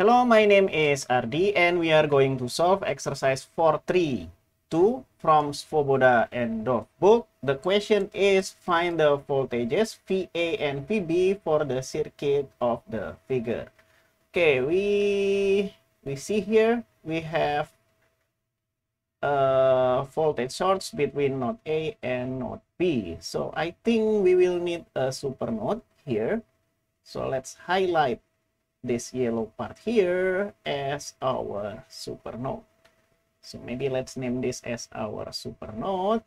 Hello, my name is Ardi and we are going to solve exercise 4.3.2 from Svoboda and Dov book. The question is find the voltages VA and VB for the circuit of the figure. Okay, we we see here we have uh, voltage source between node A and node B. So I think we will need a super node here. So let's highlight this yellow part here as our supernode. So maybe let's name this as our supernode.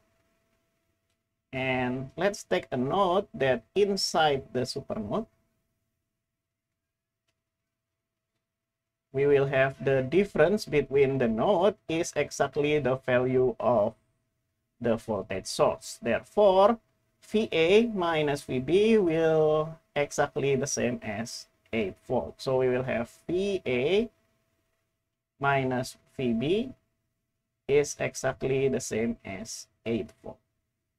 And let's take a note that inside the supernode, we will have the difference between the node is exactly the value of the voltage source. Therefore, VA minus VB will exactly the same as 8 volt. So we will have VA minus VB is exactly the same as 8 fold.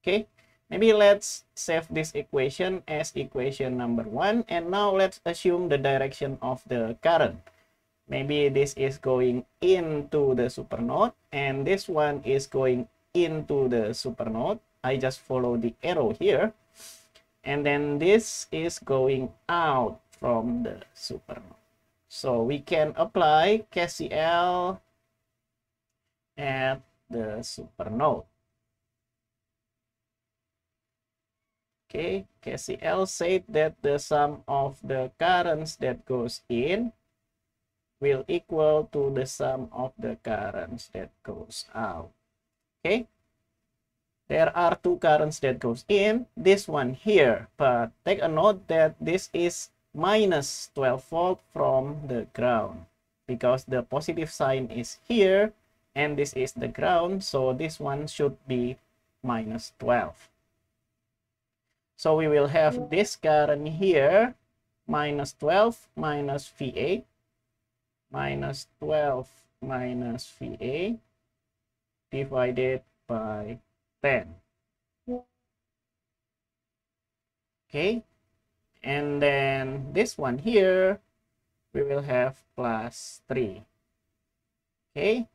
Okay, maybe let's save this equation as equation number 1 and now let's assume the direction of the current. Maybe this is going into the supernode and this one is going into the supernode. I just follow the arrow here. And then this is going out from the supernode. So we can apply KCL at the supernode. Okay, KCL said that the sum of the currents that goes in will equal to the sum of the currents that goes out. Okay, there are two currents that goes in, this one here, but take a note that this is minus 12 volt from the ground because the positive sign is here and this is the ground so this one should be minus 12 so we will have this current here minus 12 minus VA, minus 12 minus VA divided by 10 okay and then this one here we will have plus 3 okay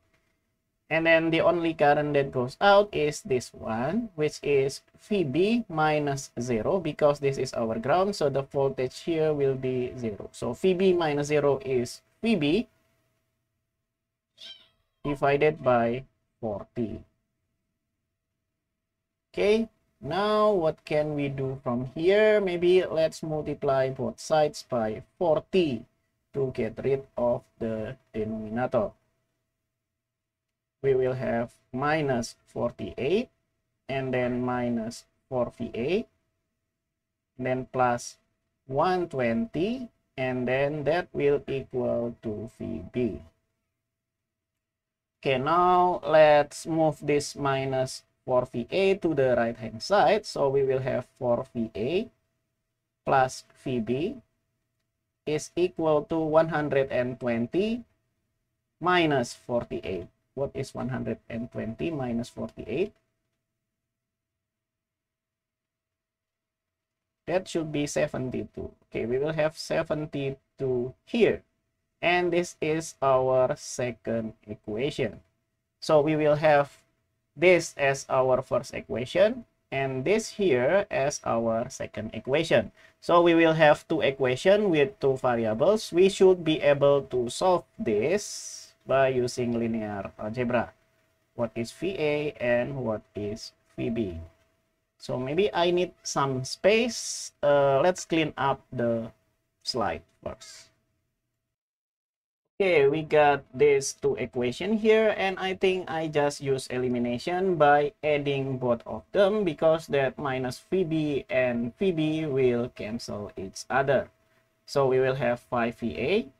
and then the only current that goes out is this one which is VB minus 0 because this is our ground so the voltage here will be 0 so VB minus 0 is VB divided by 40 okay now, what can we do from here? Maybe let's multiply both sides by 40 to get rid of the denominator. We will have minus 48 and then 4 then plus 120 and then that will equal to VB. Okay, now let's move this minus for VA to the right hand side. So we will have 4 VA plus VB is equal to 120 minus 48. What is 120 minus 48? That should be 72. Okay, we will have 72 here. And this is our second equation. So we will have this as our first equation and this here as our second equation. So we will have two equations with two variables. We should be able to solve this by using linear algebra. What is VA and what is VB? So maybe I need some space. Uh, let's clean up the slide first. Okay, we got these two equation here and I think I just use elimination by adding both of them because that minus VB and VB will cancel each other. So we will have 5VA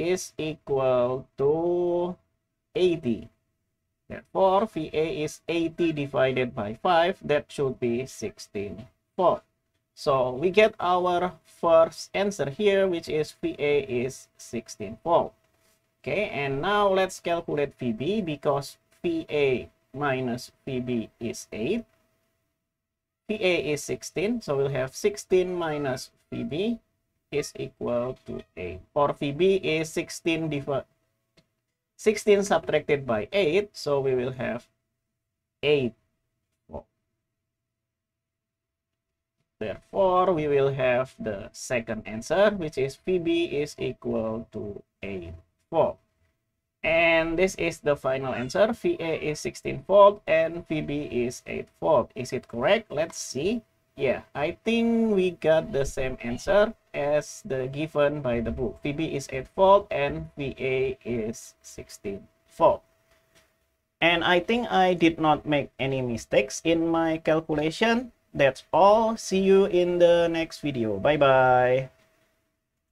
is equal to 80. Therefore, VA is 80 divided by 5. That should be 16 volt. So we get our first answer here, which is VA is 16 volt. Okay, and now let's calculate VB because VA minus VB is 8. VA is 16, so we'll have 16 minus VB is equal to 8. Or VB is 16 divided 16 subtracted by 8, so we will have 8 Therefore, we will have the second answer, which is PB is equal to A4. And this is the final answer. VA is 16 volt and VB is 8 volt. Is it correct? Let's see. Yeah, I think we got the same answer as the given by the book. VB is 8 volt and VA is 16 volt. And I think I did not make any mistakes in my calculation. that's all. See you in the next video. Bye-bye.